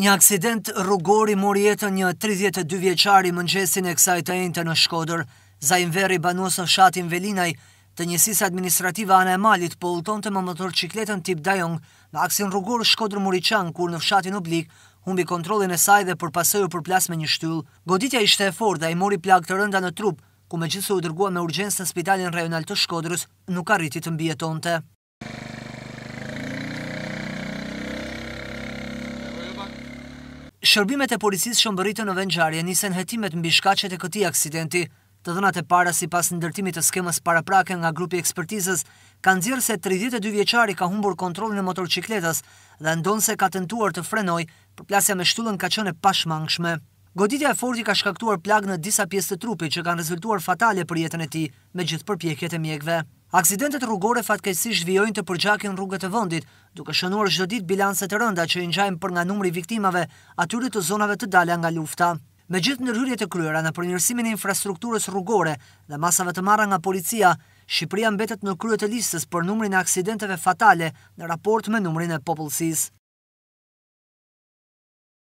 Një aksident rrugori mori jetën një 32 vjeqari mëngjesin e kësaj të ente në Shkodër, za inveri banuës në fshatin Velinaj, të njësis administrativa anë e malit po ullton të më qikletën tip Dajong në aksin rrugor Shkodër Muriqan, kur në fshatin oblik, humbi kontrolin e saj dhe përpasoi për plas me një shtyll. Goditja ishte e fortë dhe i mori plak të rënda në trup, ku me u dërgua me urgjencë në spitalin rajonal të Shkodrës, nuk arriti të mbijetonte. Shërbimet e policisë shëmbëritë në vendjarje nisen hetimet në bishkacet e këti aksidenti. Të dhënat e para si pas ndërtimit të skemës para prake nga grupi ekspertizës, kanë zirë se 32 vjeqari ka humbur kontrol në motor qikletës dhe ndonë se ka tentuar të frenoj për plasja me shtullën ka qëne pashmangshme. Goditja e forti ka shkaktuar plagë në disa pjesë të trupi që kanë rezultuar fatale për jetën e ti me gjithë përpjekjet e mjekve. Aksidentet rrugore fatkeqësisht vjojnë të përgjakin rrugët e vendit, duke shënuar çdo ditë bilanse të rënda që i ngjajnë për nga numri i viktimave atyre të zonave të dala nga lufta. Me gjithë ndërhyrjet e kryera në përmirësimin e infrastrukturës rrugore dhe masave të marra nga policia, Shqipëria mbetet në krye të listës për numrin e aksidenteve fatale në raport me numrin e popullsisë.